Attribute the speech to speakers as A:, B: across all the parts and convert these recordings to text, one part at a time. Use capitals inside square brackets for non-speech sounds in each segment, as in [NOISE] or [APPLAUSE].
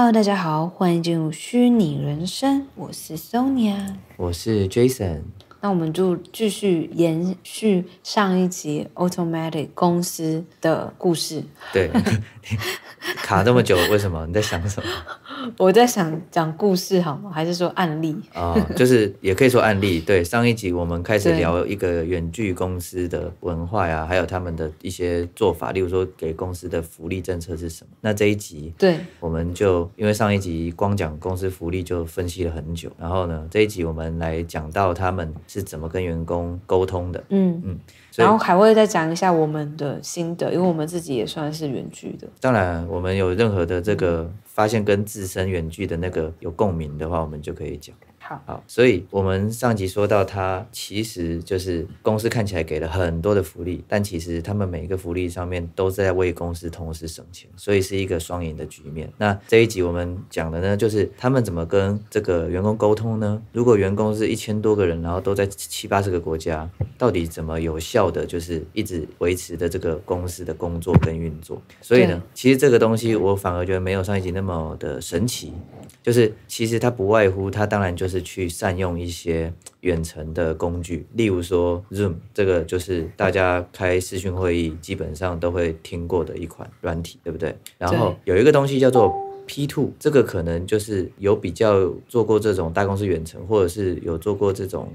A: Hello，大家好，欢迎进入虚拟人生，我是 Sonia，
B: 我是 Jason，
A: 那我们就继续延续上一集 Automatic 公司的故事。
B: 对，[LAUGHS] 卡这么久，为什么？你在想什么？
A: [LAUGHS] 我在想讲故事好吗？还是说案例啊？就
B: 是也可以说案例。[LAUGHS] 对，上一集我们开始聊一个远距公司的文化呀，还有他们的一些做法，例如说给公司的福利政策是什么。那这一集，对，我们就因为上一集光讲公司福利就分析了很久，然后呢，这一集我们来讲到他们是怎么跟员工沟通的。嗯嗯。
A: 然后还会再讲一下我们的心得，因为我们自己也算是原剧的。
B: 当然，我们有任何的这个发现跟自身原剧的那个有共鸣的话，我们就可以讲。好，所以我们上集说到，他其实就是公司看起来给了很多的福利，但其实他们每一个福利上面都在为公司同时省钱，所以是一个双赢的局面。那这一集我们讲的呢，就是他们怎么跟这个员工沟通呢？如果员工是一千多个人，然后都在七八十个国家，到底怎么有效的就是一直维持的这个公司的工作跟运作？所以呢，其实这个东西我反而觉得没有上一集那么的神奇，就是其实它不外乎，它当然就是。去善用一些远程的工具，例如说 Zoom，这个就是大家开视讯会议基本上都会听过的一款软体，对不对？然后有一个东西叫做 P two，这个可能就是有比较做过这种大公司远程，或者是有做过这种。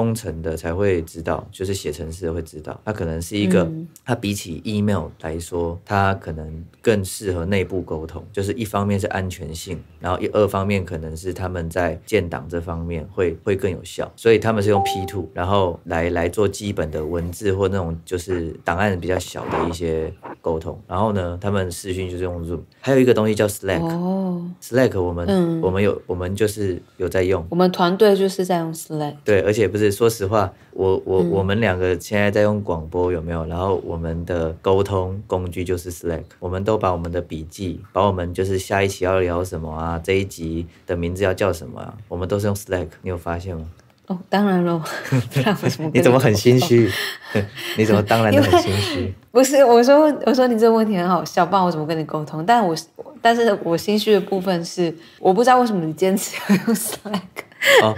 B: 工程的才会知道，就是写程序的会知道，它可能是一个，它比起 email 来说，它可能更适合内部沟通。就是一方面是安全性，然后一、二方面可能是他们在建档这方面会会更有效，所以他们是用 P two，然后来来做基本的文字或那种就是档案比较小的一些沟通。然后呢，他们视讯就是用 Zoom，还有一个东西叫 Slack，
A: 哦
B: ，Slack 我们我们有我们就是有在用，
A: 我们团队就是在用 Slack，
B: 对，而且不是。说实话，我我我们两个现在在用广播有没有？然后我们的沟通工具就是 Slack，我们都把我们的笔记，把我们就是下一期要聊什么啊，这一集的名字要叫什么，啊，我们都是用 Slack。你有发现吗？
A: 哦，当然喽，[LAUGHS] 你怎么很心虚？[LAUGHS] 你怎么当然很心虚？[LAUGHS] 不是，我说我说你这个问题很好笑，不然我怎么跟你沟通？但我但是我心虚的部分是，我不知道为什么你坚持要用 Slack。
B: [LAUGHS] 哦，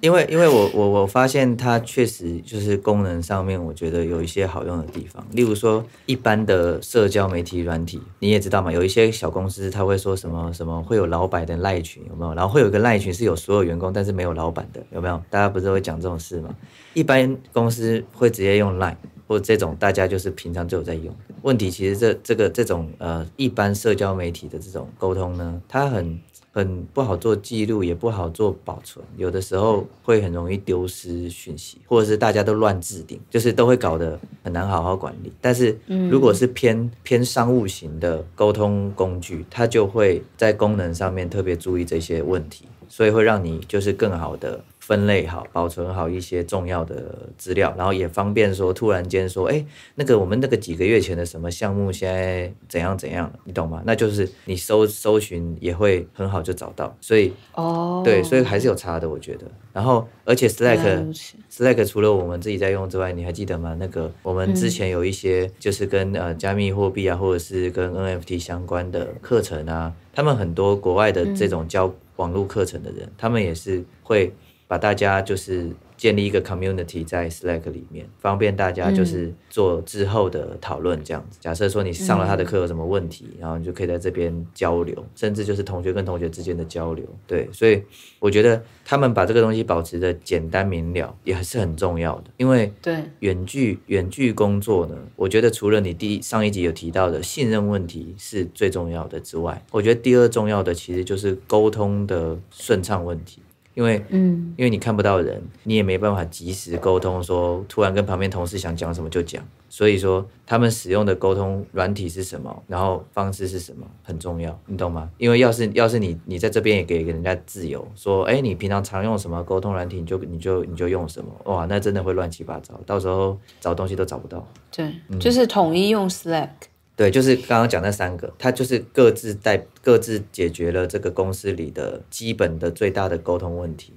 B: 因为因为我我我发现它确实就是功能上面，我觉得有一些好用的地方。例如说，一般的社交媒体软体，你也知道嘛，有一些小公司他会说什么什么会有老板的赖群，有没有？然后会有一个赖群是有所有员工，但是没有老板的，有没有？大家不是会讲这种事吗？一般公司会直接用 Line 或这种，大家就是平常就有在用。问题其实这这个这种呃，一般社交媒体的这种沟通呢，它很。很不好做记录，也不好做保存，有的时候会很容易丢失讯息，或者是大家都乱置顶，就是都会搞得很难好好管理。但是，如果是偏偏商务型的沟通工具，它就会在功能上面特别注意这些问题，所以会让你就是更好的。分类好，保存好一些重要的资料，然后也方便说，突然间说，哎，那个我们那个几个月前的什么项目，现在怎样怎样，你懂吗？那就是你搜搜寻也会很好就找到，所以
A: 哦，对，所以
B: 还是有差的，我觉得。然后，而且 Slack Slack 除了我们自己在用之外，你还记得吗？那个我们之前有一些就是跟呃加密货币啊，或者是跟 NFT 相关的课程啊，他们很多国外的这种教网络课程的人，他们也是会。把大家就是建立一个 community 在 Slack 里面，方便大家就是做之后的讨论，这样子。假设说你上了他的课有什么问题，然后你就可以在这边交流，甚至就是同学跟同学之间的交流。对，所以我觉得他们把这个东西保持的简单明了也还是很重要的。因为对远距远距工作呢，我觉得除了你第一上一集有提到的信任问题是最重要的之外，我觉得第二重要的其实就是沟通的顺畅问题。
A: 因为，嗯，
B: 因为你看不到人，你也没办法及时沟通。说突然跟旁边同事想讲什么就讲，所以说他们使用的沟通软体是什么，然后方式是什么很重要，你懂吗？因为要是要是你你在这边也给人家自由，说，哎，你平常常用什么沟通软体，你就你就你就用什么，哇，那真的会乱七八糟，到时候找东西都找不到。
A: 对，就是统一用 Slack。
B: 对，就是刚刚讲那三个，他就是各自带各自解决了这个公司里的基本的最大的沟通问题。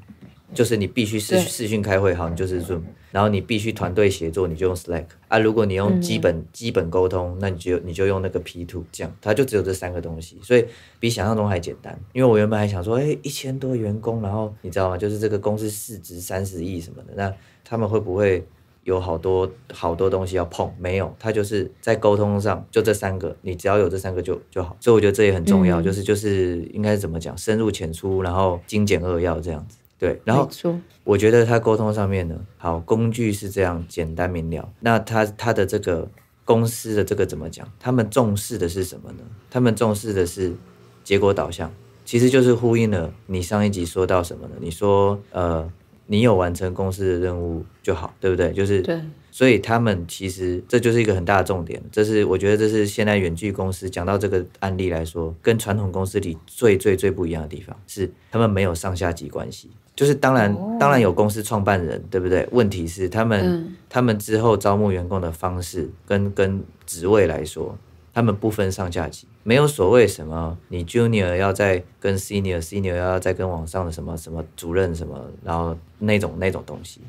B: 就是你必须视视讯开会，好，你就是 Zoom；然后你必须团队协作，你就用 Slack 啊。如果你用基本基本沟通，那你就你就用那个 p two 这样，它就只有这三个东西，所以比想象中还简单。因为我原本还想说，哎，一千多员工，然后你知道吗？就是这个公司市值三十亿什么的，那他们会不会？有好多好多东西要碰，没有，他就是在沟通上就这三个，你只要有这三个就就好，所以我觉得这也很重要，就是就是应该怎么讲，深入浅出，然后精简扼要这样子，对，然后我觉得他沟通上面呢，好工具是这样简单明了，那他他的这个公司的这个怎么讲，他们重视的是什么呢？他们重视的是结果导向，其实就是呼应了你上一集说到什么呢？你说呃。你有完成公司的任务就好，对不对？就是，对，所以他们其实这就是一个很大的重点。这是我觉得这是现在远距公司讲到这个案例来说，跟传统公司里最最最不一样的地方是，他们没有上下级关系。就是当然，当然有公司创办人，对不对？问题是他们他们之后招募员工的方式跟跟职位来说，他们不分上下级。没有所谓什么，你 junior 要再跟 senior，senior 要再跟网上的什么什么主任什么，然后那种那种东西，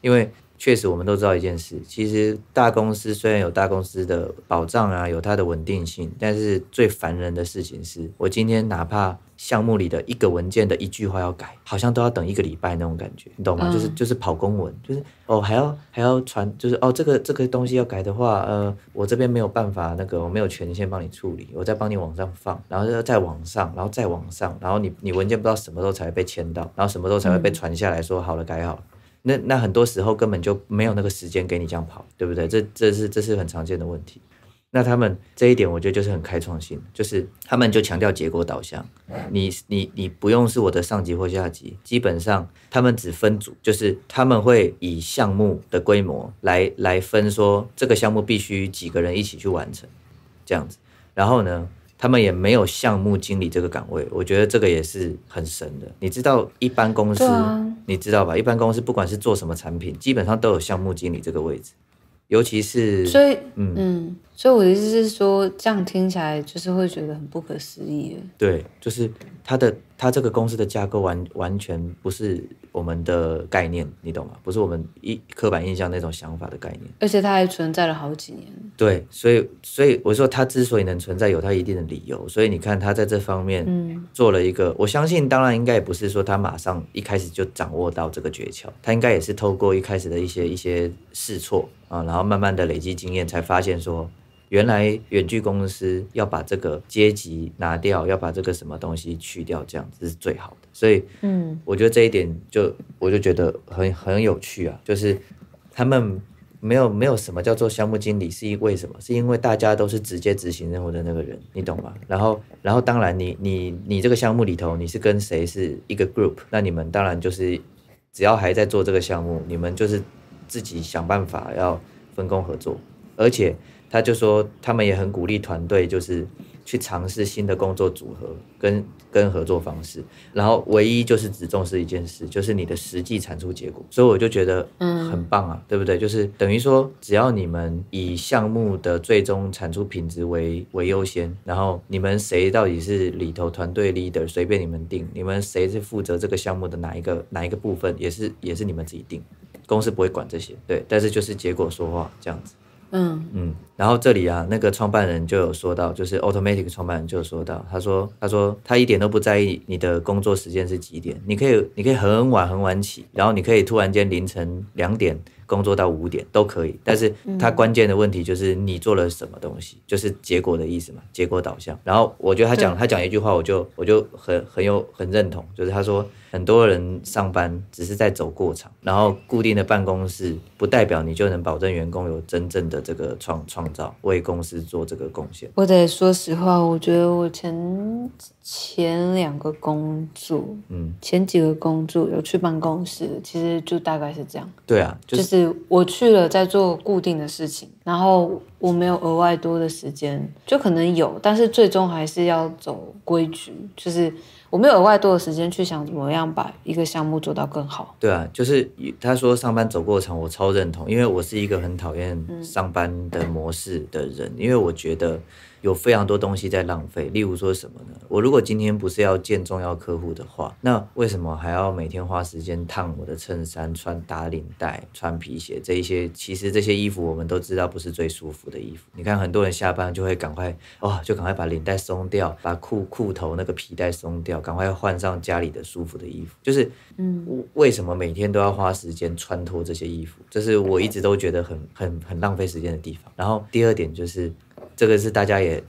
B: 因为。确实，我们都知道一件事。其实大公司虽然有大公司的保障啊，有它的稳定性，但是最烦人的事情是，我今天哪怕项目里的一个文件的一句话要改，好像都要等一个礼拜那种感觉，你懂吗？就是就是跑公文，就是哦还要还要传，就是哦这个这个东西要改的话，呃，我这边没有办法那个我没有权限帮你处理，我再帮你往上放，然后又要再往上，然后再往上，然后你你文件不知道什么时候才会被签到，然后什么时候才会被传下来说好了改好了。那那很多时候根本就没有那个时间给你这样跑，对不对？这这是这是很常见的问题。那他们这一点，我觉得就是很开创性，就是他们就强调结果导向。你你你不用是我的上级或下级，基本上他们只分组，就是他们会以项目的规模来来分，说这个项目必须几个人一起去完成，这样子。然后呢？他们也没有项目经理这个岗位，我觉得这个也是很神的。你知道，一般公司，你知道吧？一般公司不管是做什么产品，基本上都有项目经理这个位置，尤其是，所以，
A: 嗯嗯。所以我的意思是说，这样听起来就是会觉得很不可思议
B: 对，就是它的它这个公司的架构完完全不是我们的概念，你懂吗？不是我们一刻板印象那种想法的概念。
A: 而且它还存在了好几年。
B: 对，所以所以我说它之所以能存在，有它一定的理由。所以你看它在这方面做了一个，我相信当然应该也不是说它马上一开始就掌握到这个诀窍，它应该也是透过一开始的一些一些试错啊，然后慢慢的累积经验，才发现说。原来远距公司要把这个阶级拿掉，要把这个什么东西去掉，这样子是最好的。所以，嗯，我觉得这一点就我就觉得很很有趣啊，就是他们没有没有什么叫做项目经理，是因为什么？是因为大家都是直接执行任务的那个人，你懂吗？然后，然后当然，你你你这个项目里头，你是跟谁是一个 group？那你们当然就是只要还在做这个项目，你们就是自己想办法要分工合作，而且。他就说，他们也很鼓励团队，就是去尝试新的工作组合跟跟合作方式。然后唯一就是只重视一件事，就是你的实际产出结果。所以我就觉得，嗯，很棒啊，对不对？就是等于说，只要你们以项目的最终产出品质为为优先，然后你们谁到底是里头团队 leader，随便你们定。你们谁是负责这个项目的哪一个哪一个部分，也是也是你们自己定，公司不会管这些，对。但是就是结果说话这样子。嗯嗯，然后这里啊，那个创办人就有说到，就是 Automatic 创办人就有说到，他说，他说他一点都不在意你的工作时间是几点，你可以，你可以很晚很晚起，然后你可以突然间凌晨两点。工作到五点都可以，但是他关键的问题就是你做了什么东西，就是结果的意思嘛，结果导向。然后我觉得他讲他讲一句话，我就我就很很有很认同，就是他说很多人上班只是在走过场，然后固定的办公室不代表你就能保证员工有真正的这个创创造，为公司做这个贡献。我
A: 得说实话，我觉得我前前两个工作，嗯，前几个工作有去办公室，其实就大概是这样。
B: 对啊，就是。
A: 我去了，在做固定的事情，然后我没有额外多的时间，就可能有，但是最终还是要走规矩，就是我没有额外多的时间去想怎么样把一个项目做到更好。
B: 对啊，就是他说上班走过场，我超认同，因为我是一个很讨厌上班的模式的人，因为我觉得。有非常多东西在浪费，例如说什么呢？我如果今天不是要见重要客户的话，那为什么还要每天花时间烫我的衬衫、穿打领带、穿皮鞋？这一些其实这些衣服我们都知道不是最舒服的衣服。你看很多人下班就会赶快哦，就赶快把领带松掉，把裤裤头那个皮带松掉，赶快换上家里的舒服的衣服。就是嗯，为什么每天都要花时间穿脱这些衣服？这是我一直都觉得很很很浪费时间的地方。然后第二点就是。这个是大家也，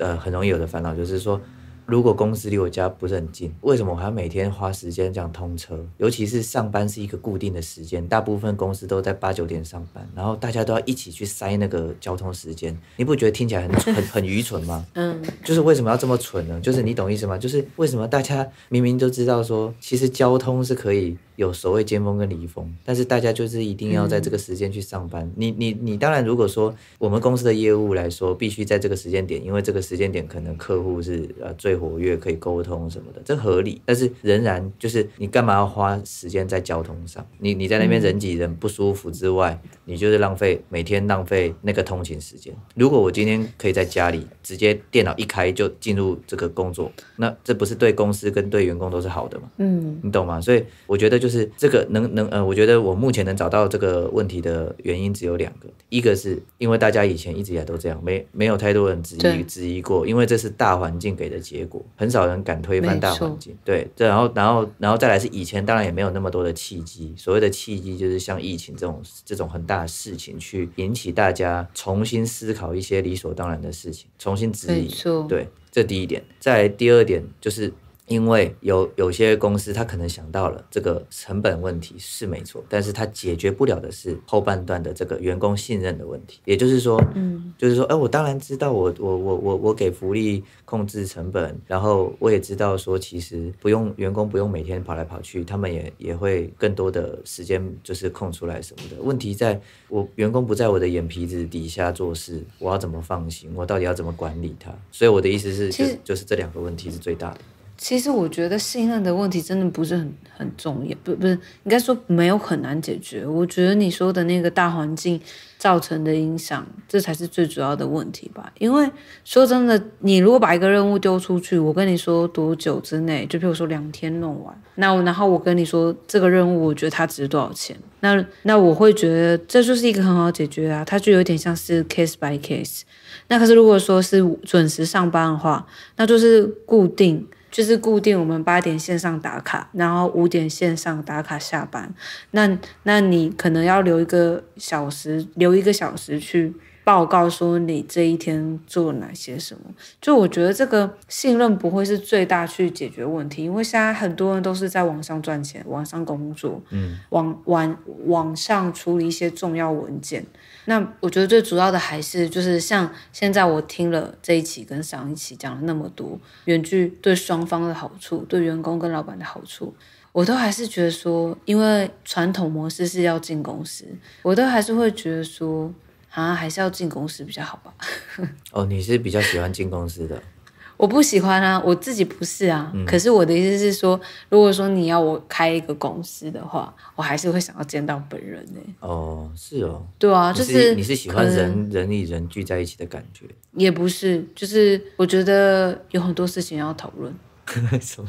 B: 呃，很容易有的烦恼，就是说，如果公司离我家不是很近，为什么我还要每天花时间这样通车？尤其是上班是一个固定的时间，大部分公司都在八九点上班，然后大家都要一起去塞那个交通时间，你不觉得听起来很很很愚蠢吗？嗯，[LAUGHS] 就是为什么要这么蠢呢？就是你懂意思吗？就是为什么大家明明都知道说，其实交通是可以。有所谓尖峰跟离峰，但是大家就是一定要在这个时间去上班。你你你，当然如果说我们公司的业务来说，必须在这个时间点，因为这个时间点可能客户是呃最活跃，可以沟通什么的，这合理。但是仍然就是你干嘛要花时间在交通上？你你在那边人挤人不舒服之外，你就是浪费每天浪费那个通勤时间。如果我今天可以在家里直接电脑一开就进入这个工作，那这不是对公司跟对员工都是好的吗？嗯，你懂吗？所以我觉得就。就是这个能能呃，我觉得我目前能找到这个问题的原因只有两个，一个是因为大家以前一直以来都这样，没没有太多人质疑质疑过，因为这是大环境给的结果，很少人敢推翻大环境。对，这然后然后然后再来是以前当然也没有那么多的契机，所谓的契机就是像疫情这种这种很大的事情，去引起大家重新思考一些理所当然的事情，重新质疑。对，这第一点。再第二点就是。因为有有些公司，他可能想到了这个成本问题，是没错，但是他解决不了的是后半段的这个员工信任的问题。也就是说，嗯，就是说，哎，我当然知道，我我我我我给福利控制成本，然后我也知道说，其实不用员工不用每天跑来跑去，他们也也会更多的时间就是空出来什么的。问题在我员工不在我的眼皮子底下做事，我要怎么放心？我到底要怎么管理他？所以我的意思是，就就是这两个问题是最大的。
A: 其实我觉得信任的问题真的不是很很重要，不不是应该说没有很难解决。我觉得你说的那个大环境造成的影响，这才是最主要的问题吧。因为说真的，你如果把一个任务丢出去，我跟你说多久之内，就比如说两天弄完，那然后我跟你说这个任务，我觉得它值多少钱，那那我会觉得这就是一个很好解决啊。它就有点像是 case by case。那可是如果说是准时上班的话，那就是固定。就是固定我们八点线上打卡，然后五点线上打卡下班。那那你可能要留一个小时，留一个小时去。报告说你这一天做哪些什么？就我觉得这个信任不会是最大去解决问题，因为现在很多人都是在网上赚钱、网上工作，嗯，网网网上处理一些重要文件。那我觉得最主要的还是就是像现在我听了这一期跟上一期讲了那么多远距对双方的好处，对员工跟老板的好处，我都还是觉得说，因为传统模式是要进公司，我都还是会觉得说。啊，还是要进公司比较好吧。
B: [LAUGHS] 哦，你是比较喜欢进公司的？
A: 我不喜欢啊，我自己不是啊。可是我的意思是说，如果说你要我开一个公司的话，我还是会想要见到本人呢。
B: 哦，是哦。对啊，就是你是喜欢人人与人聚在一起的感觉？
A: 也不是，就是我觉得有很多事情要讨论。
B: 什么？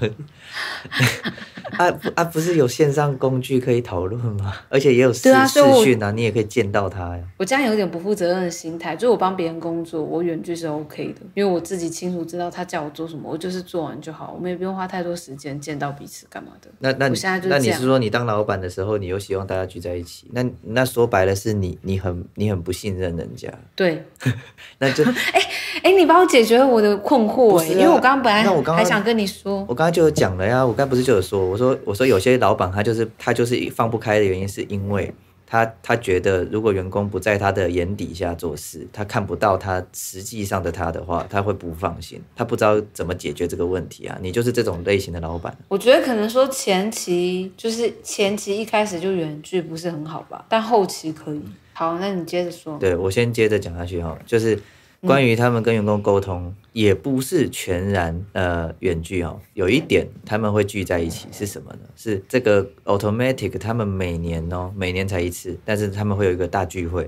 B: [LAUGHS] 啊啊，不是有线上工具可以讨论吗？[LAUGHS] 而且也有视视讯啊，你也可以见到他呀。
A: 我这样有点不负责任的心态，就是我帮别人工作，我远距是 OK 的，因为我自己清楚知道他叫我做什么，我就是做完就好，我们也不用花太多时间见到彼此干嘛的。那那，你现在那你是
B: 说你当老板的时候，你又希望大家聚在一起？那那说白了是你你很你很不信任人家。对，[LAUGHS] 那就哎。
A: 哎，你帮我解决了我的困惑因为我刚刚本来那我刚还想跟你说，
B: 我刚刚就有讲了呀，我刚刚不是就有说，我说我说有些老板他就是他就是放不开的原因，是因为他他觉得如果员工不在他的眼底下做事，他看不到他实际上的他的话，他会不放心，他不知道怎么解决这个问题啊。你就是这种类型的老板，
A: 我觉得可能说前期就是前期一开始就远距不是很好吧，但后期可以。好，那你接着说，对
B: 我先接着讲下去哈，就是。关于他们跟员工沟通，也不是全然呃远距哦。有一点他们会聚在一起是什么呢？是这个 automatic，他们每年哦，每年才一次，但是他们会有一个大聚会。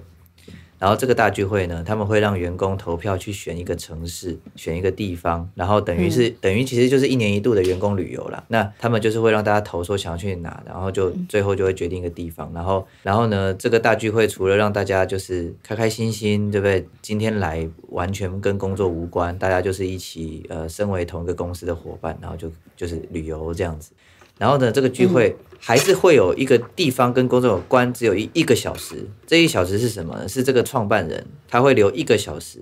B: 然后这个大聚会呢，他们会让员工投票去选一个城市，选一个地方，然后等于是等于其实就是一年一度的员工旅游了。那他们就是会让大家投说想要去哪，然后就最后就会决定一个地方。然后然后呢，这个大聚会除了让大家就是开开心心，对不对？今天来完全跟工作无关，大家就是一起呃，身为同一个公司的伙伴，然后就就是旅游这样子。然后呢，这个聚会。还是会有一个地方跟工作有关，只有一一个小时。这一小时是什么？呢？是这个创办人他会留一个小时，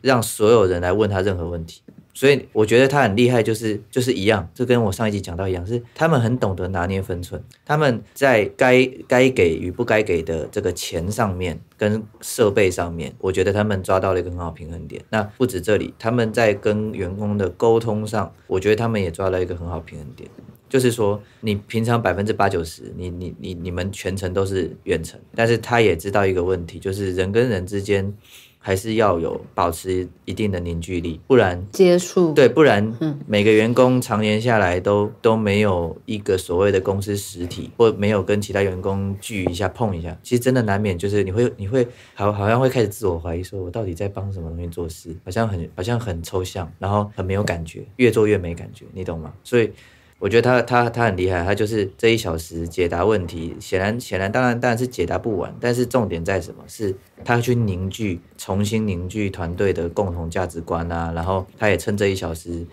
B: 让所有人来问他任何问题。所以我觉得他很厉害，就是就是一样，这跟我上一集讲到一样，是他们很懂得拿捏分寸。他们在该该给与不该给的这个钱上面、跟设备上面，我觉得他们抓到了一个很好平衡点。那不止这里，他们在跟员工的沟通上，我觉得他们也抓到一个很好平衡点。就是说，你平常百分之八九十，你你你你们全程都是远程，但是他也知道一个问题，就是人跟人之间还是要有保持一定的凝聚力，不然接触对，不然每个员工常年下来都都没有一个所谓的公司实体，或没有跟其他员工聚一下碰一下，其实真的难免就是你会你会好好像会开始自我怀疑，说我到底在帮什么东西做事，好像很好像很抽象，然后很没有感觉，越做越没感觉，你懂吗？所以。我觉得他他他很厉害，他就是这一小时解答问题，显然显然当然当然是解答不完，但是重点在什么？是他去凝聚，重新凝聚团队的共同价值观啊，然后他也趁这一小时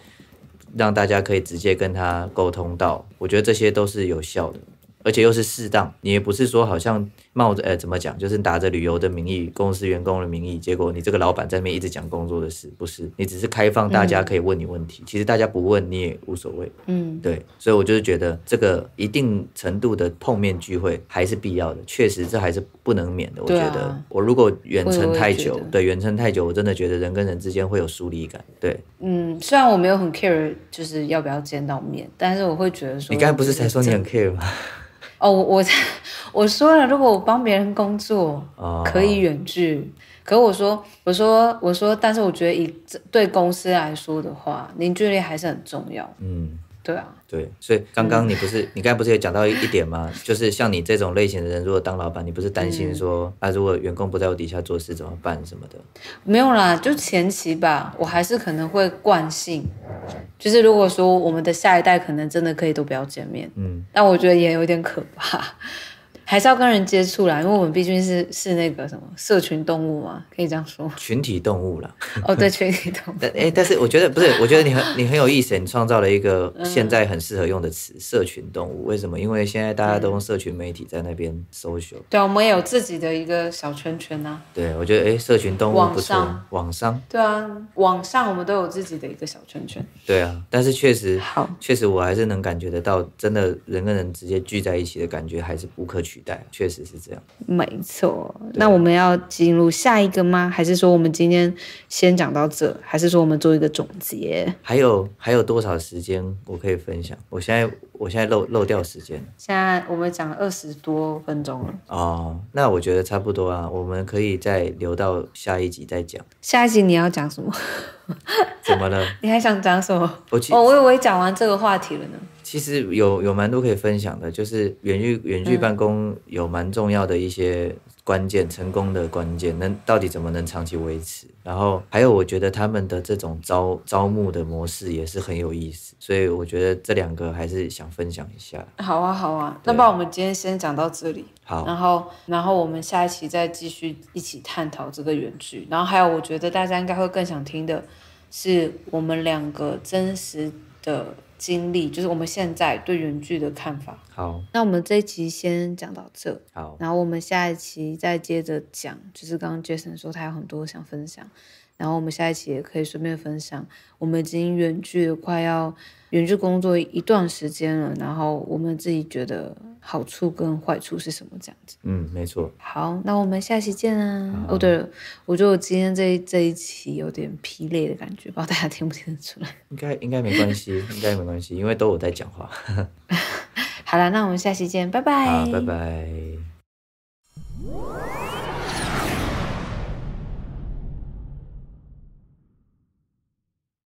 B: 让大家可以直接跟他沟通到，我觉得这些都是有效的，而且又是适当，你也不是说好像。冒着呃怎么讲，就是打着旅游的名义，公司员工的名义，结果你这个老板在那边一直讲工作的事，不是？你只是开放大家可以问你问题，其实大家不问你也无所谓。
A: 嗯，对，
B: 所以我就是觉得这个一定程度的碰面聚会还是必要的，确实这还是不能免的。我觉得我如果远程太久，对，远程太久，我真的觉得人跟人之间会有疏离感。对，
A: 嗯，虽然我没有很 care，就是要不要见到面，但是我会觉得说，你刚才不是才说你很 care 吗？哦，我我说了，如果我帮别人工作，可以远距，可我说，我说，我说，但是我觉得以这对公司来说的话，凝聚力还是很重要。嗯。对啊，
B: 对，所以刚刚你不是，你刚才不是也讲到一点吗？[LAUGHS] 就是像你这种类型的人，如果当老板，你不是担心说啊，如果员工不在我底下做事怎么办什么的？
A: 没有啦，就前期吧，我还是可能会惯性，就是如果说我们的下一代可能真的可以都不要见面，嗯，但我觉得也有点可怕。还是要跟人接触啦，因为我们毕竟是是那个什么社群动物嘛，可以这样说，
B: 群体动物啦。哦，对，
A: 群体动物。但
B: [LAUGHS] 哎，但是我觉得不是，我觉得你很 [LAUGHS] 你很有意思，你创造了一个现在很适合用的词——社群动物。为什么？因为现在大家都用社群媒体在那边搜寻。
A: 对，我们也有自己的一个小圈圈呐。
B: 对，我觉得哎，社群动物不错。网商。
A: 对啊，网上我们都有自己的一个小圈圈。
B: 对啊，但是确实好，确实我还是能感觉得到，真的人跟人直接聚在一起的感觉还是不可取。取代确实是
A: 这样，没错。那我们要进入下一个吗？还是说我们今天先讲到这？还是说我们做一个总结？
B: 还有还有多少时间我可以分享？我现在我现在漏漏掉时间。
A: 现在我们讲二十多分钟了。
B: 哦，那我觉得差不多啊，我们可以再留到下一集再讲。
A: 下一集你要讲什么？怎么了？[LAUGHS] 你还想讲什么？哦，我以为讲完这个话题了呢。
B: 其实有有蛮多可以分享的，就是远距远距办公有蛮重要的一些关键，成功的关键，能到底怎么能长期维持？然后还有，我觉得他们的这种招招募的模式也是很有意思，所以我觉得这两个还是想分享一下。
A: 好啊，好啊，那么我们今天先讲到这里。好，然后然后我们下一期再继续一起探讨这个远距，然后还有我觉得大家应该会更想听的是我们两个真实的。经历就是我们现在对原剧的看法。好，那我们这一期先讲到这。好，然后我们下一期再接着讲，就是刚刚 Jason 说他有很多想分享。然后我们下一期也可以顺便分享，我们已经远距快要远距工作一段时间了，然后我们自己觉得好处跟坏处是什么这样子？
B: 嗯，没错。
A: 好，那我们下期见啊！哦，对了，我觉得我今天这这一期有点疲累的感觉，不知道大家听不听得出来？
B: [LAUGHS] 应该应该没关系，应该没关系，因为都有在讲话。[LAUGHS]
A: 好了，那我们下期见，拜拜，拜
B: 拜。